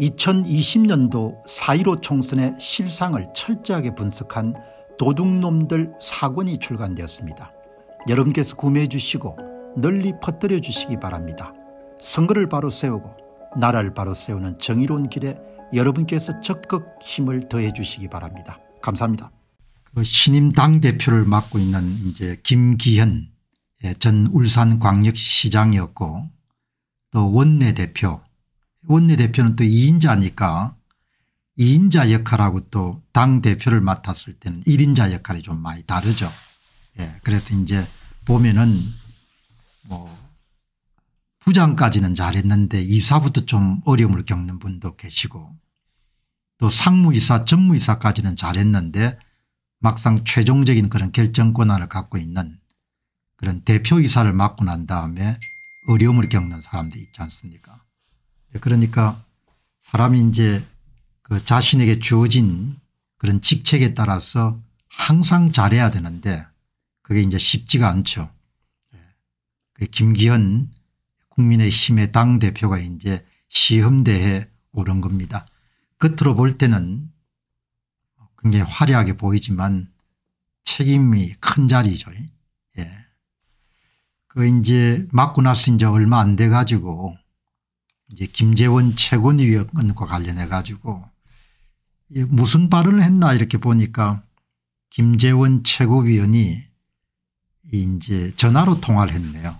2020년도 4.15 총선의 실상을 철저하게 분석한 도둑놈들 사권이 출간되었습니다. 여러분께서 구매해 주시고 널리 퍼뜨려 주시기 바랍니다. 선거를 바로 세우고 나라를 바로 세우는 정의로운 길에 여러분께서 적극 힘을 더해 주시기 바랍니다. 감사합니다. 그 신임 당대표를 맡고 있는 이제 김기현 예, 전 울산광역시장이었고 또 원내대표 원내대표는 또 2인자니까 2인자 역할하고 또 당 대표를 맡았을 때는 1인자 역할이 좀 많이 다르죠. 예. 그래서 이제 보면은 뭐 부장까지는 잘했는데 이사부터 좀 어려움을 겪는 분도 계시고 또 상무이사 전무이사까지는 잘했는데 막상 최종적인 그런 결정 권한을 갖고 있는 그런 대표이사를 맡고 난 다음에 어려움을 겪는 사람들 있지 않습니까 예, 그러니까 사람이 이제 그 자신에게 주어진 그런 직책에 따라서 항상 잘해야 되는데 그게 이제 쉽지가 않죠. 예, 그 김기현 국민의힘의 당대표가 이제 시험대에 오른 겁니다. 끝으로 볼 때는 굉장히 화려하게 보이지만 책임이 큰 자리죠. 예. 그 이제 맞고 나서 이제 얼마 안 돼 가지고 이제 김재원 최고위원 과 관련해 가지고 무슨 발언을 했나 이렇게 보니까 김재원 최고위원이 이제 전화로 통화를 했네요.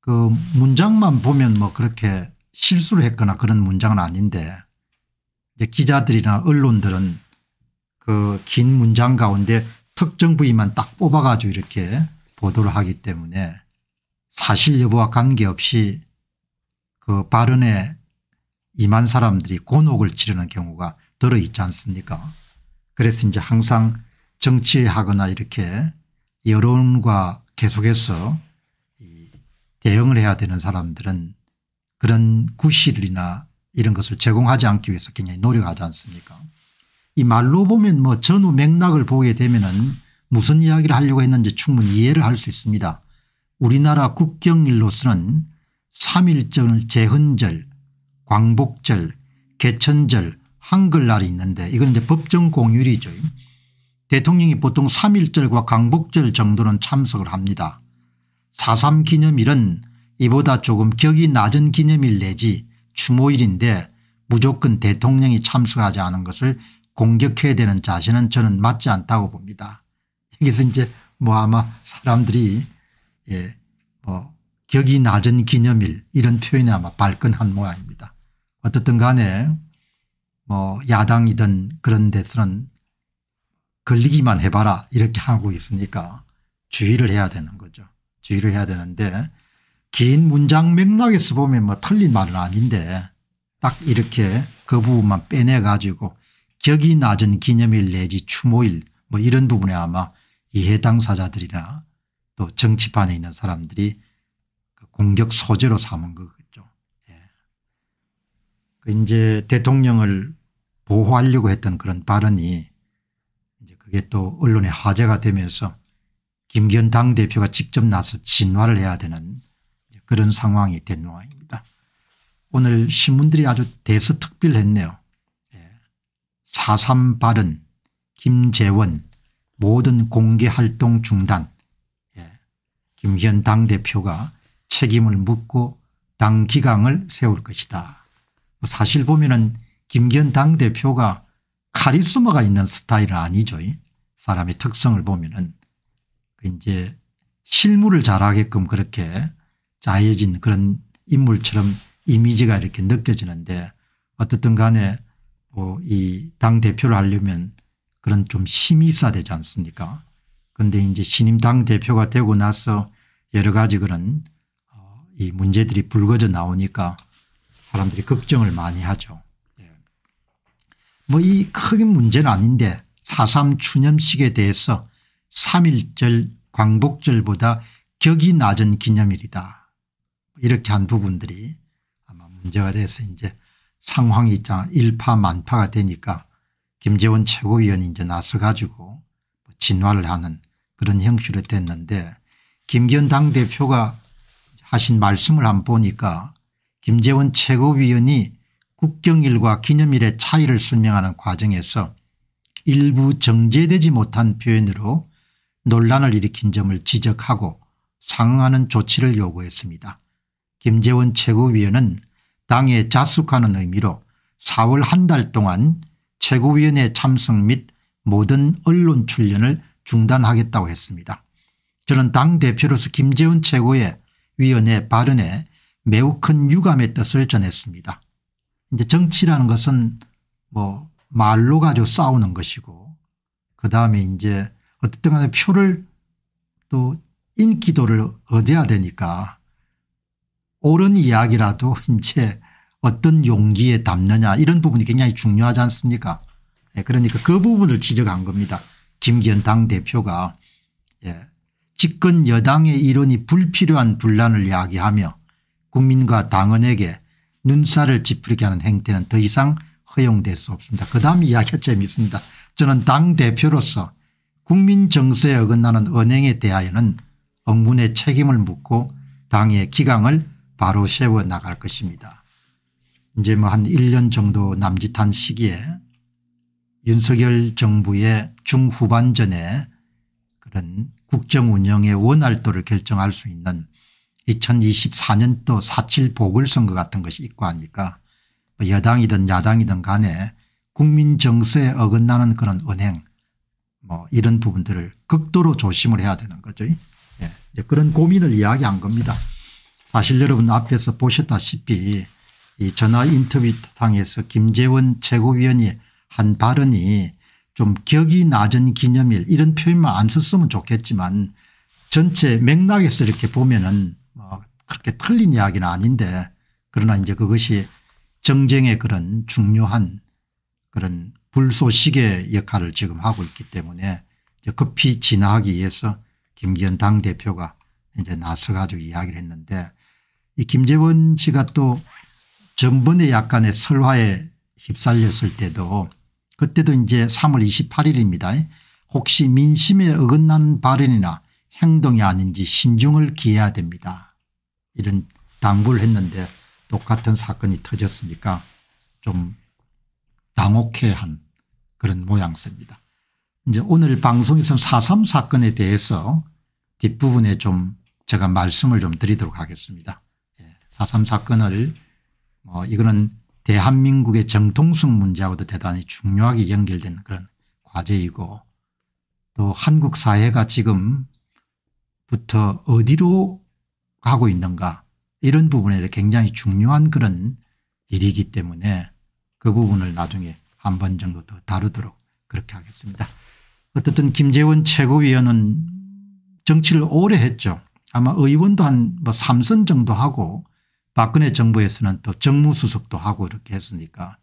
그 문장만 보면 뭐 그렇게 실수를 했거나 그런 문장은 아닌데 이제 기자들이나 언론들은 그 긴 문장 가운데 특정 부위만 딱 뽑아가지고 이렇게 보도를 하기 때문에 사실 여부와 관계없이 그 발언에 임한 사람들이 곤혹을 치르는 경우가 들어 있지 않습니까 그래서 이제 항상 정치하거나 이렇게 여론과 계속해서 대응을 해야 되는 사람들은 그런 구실이나 이런 것을 제공하지 않기 위해서 굉장히 노력하지 않습니까 이 말로 보면 뭐 전후 맥락을 보게 되면 은 무슨 이야기를 하려고 했는지 충분히 이해를 할 수 있습니다. 우리나라 국경일로서는 3일절 재헌절 광복절 개천절 한글날이 있는데 이건 이제 법정 공휴일이죠. 대통령이 보통 3일절과 광복절 정도는 참석을 합니다. 4.3 기념일은 이보다 조금 격이 낮은 기념일 내지 추모일인데 무조건 대통령이 참석하지 않은 것을 공격해야 되는 자신은 저는 맞지 않다고 봅니다. 여기서 이제 뭐 아마 사람들이 예, 뭐 격이 낮은 기념일 이런 표현이 아마 발끈한 모양입니다. 어떻든 간에 뭐 야당이든 그런 데서는 걸리기만 해봐라 이렇게 하고 있으니까 주의를 해야 되는 거죠. 주의를 해야 되는데 긴 문장 맥락에서 보면 뭐 틀린 말은 아닌데 딱 이렇게 그 부분만 빼내 가지고 격이 낮은 기념일 내지 추모일 뭐 이런 부분에 아마 이해 당사자들이나 또 정치판에 있는 사람들이 공격 소재로 삼은 거겠죠. 예. 그 이제 대통령을 보호하려고 했던 그런 발언이 이제 그게 또 언론에 화제가 되면서 김기현 당대표가 직접 나서 진화를 해야 되는 그런 상황이 된 모양입니다. 오늘 신문들이 아주 대서특필했네요. 예. 4.3 발언 김재원 모든 공개활동 중단 예. 김기현 당대표가 책임을 묻고 당 기강을 세울 것이다. 사실 보면은 김기현 당대표가 카리스마가 있는 스타일은 아니죠. 사람의 특성을 보면은 그 이제 실물을 잘하게끔 그렇게 짜여진 그런 인물처럼 이미지가 이렇게 느껴지는데 어떻든 간에 뭐 이당 대표를 하려면 그런 좀 힘이 있어야 되지 않습니까 그런데 이제 신임 당 대표가 되고 나서 여러 가지 그런 이 문제들이 불거져 나오니까 사람들이 걱정을 많이 하죠. 예. 뭐이 크게 문제는 아닌데 4.3 추념식에 대해서 3.1절 광복절보다 격이 낮은 기념일이다. 이렇게 한 부분들이 아마 문제가 돼서 이제 상황이 있잖아. 일파만파가 되니까 김재원 최고위원이 이제 나서 가지고 뭐 진화를 하는 그런 형식으로 됐는데 김기현 당대표가 하신 말씀을 한번 보니까 김재원 최고위원이 국경일과 기념일의 차이를 설명하는 과정에서 일부 정제되지 못한 표현으로 논란을 일으킨 점을 지적하고 상응하는 조치를 요구했습니다. 김재원 최고위원은 당에 자숙하는 의미로 4월 한 달 동안 최고위원회 참석 및 모든 언론 출연을 중단하겠다고 했습니다. 저는 당대표로서 김재원 최고의 위원회 발언에 매우 큰 유감의 뜻을 전했습니다. 이제 정치라는 것은 뭐 말로 가지고 싸우는 것이고 그다음에 이제 어쨌든 간에 표를 또 인기도를 얻어야 되니까 옳은 이야기라도 이제 어떤 용기에 담느냐 이런 부분이 굉장히 중요하지 않습니까? 예, 그러니까 그 부분을 지적한 겁니다. 김기현 당대표가 예, 집권 여당의 이론이 불필요한 분란을 야기하며 국민과 당원에게 눈살을 찌푸리게 하는 행태는 더 이상 허용될 수 없습니다. 그 다음 이야기가 재미있습니다. 저는 당대표로서 국민 정서에 어긋나는 은행에 대하여는 억문의 책임을 묻고 당의 기강을 바로 세워 나갈 것입니다. 이제 뭐 한 1년 정도 남짓한 시기에 윤석열 정부의 중후반전에 그런 국정 운영의 원활도를 결정할 수 있는 2024년도 4.7 보궐선거 같은 것이 있고 하니까 뭐 여당이든 야당이든 간에 국민 정서에 어긋나는 그런 은행 뭐 이런 부분들을 극도로 조심을 해야 되는 거죠. 예. 그런 고민을 이야기한 겁니다. 사실 여러분 앞에서 보셨다시피 이 전화 인터뷰 상에서 김재원 최고위원이 한 발언이 좀 격이 낮은 기념일 이런 표현만 안 썼으면 좋겠지만 전체 맥락에서 이렇게 보면은 뭐 그렇게 틀린 이야기는 아닌데 그러나 이제 그것이 정쟁의 그런 중요한 그런 불소식의 역할을 지금 하고 있기 때문에 이제 급히 진화하기 위해서 김기현 당대표가 이제 나서 가지고 이야기를 했는데 이 김재원 씨가 또 전번에 약간의 설화에 휩쓸렸을 때도 그때도 이제 3월 28일입니다. 혹시 민심에 어긋난 발언이나 행동이 아닌지 신중을 기해야 됩니다. 이런 당부를 했는데 똑같은 사건이 터졌으니까 좀 당혹해한 그런 모양새입니다. 이제 오늘 방송에서 4.3 사건에 대해서 뒷부분에 좀 제가 말씀을 좀 드리도록 하겠습니다. 4.3 예, 사건을 어 이거는 대한민국의 정통성 문제하고도 대단히 중요하게 연결된 그런 과제이고 또 한국 사회가 지금부터 어디로 가고 있는가 이런 부분에 대해 굉장히 중요한 그런 일이기 때문에 그 부분을 나중에 한 번 정도 더 다루도록 그렇게 하겠습니다. 어쨌든 김재원 최고위원은 정치를 오래 했죠. 아마 의원도 한뭐 3선 정도 하고 박근혜 정부에서는 또 정무수석도 하고 이렇게 했으니까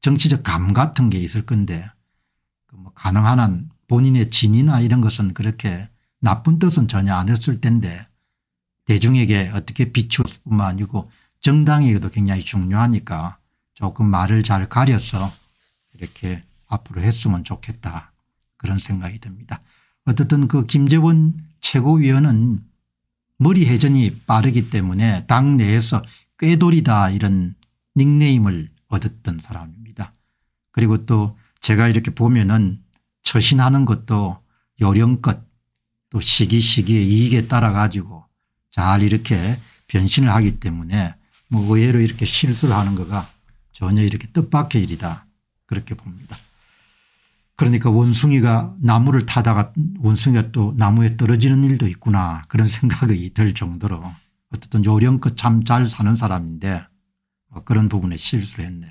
정치적 감 같은 게 있을 건데 그 뭐 가능한 한 본인의 진이나 이런 것은 그렇게 나쁜 뜻은 전혀 안 했을 텐데 대중에게 어떻게 비추었을 뿐만 아니고 정당에게도 굉장히 중요하니까 조금 말을 잘 가려서 이렇게 앞으로 했으면 좋겠다 그런 생각이 듭니다. 어쨌든 그 김재원 최고위원은 머리 회전이 빠르기 때문에 당 내에서 꾀돌이다 이런 닉네임을 얻었던 사람입니다. 그리고 또 제가 이렇게 보면은 처신하는 것도 요령껏 또 시기시기의 이익에 따라 가지고 잘 이렇게 변신을 하기 때문에 뭐 의외로 이렇게 실수를 하는 거가 전혀 이렇게 뜻밖의 일이다 그렇게 봅니다. 그러니까 원숭이가 나무를 타다가 원숭이가 또 나무에 떨어지는 일도 있구나 그런 생각이 들 정도로 어쨌든 요령껏 그 참잘 사는 사람인데 뭐 그런 부분에 실수를 했네요.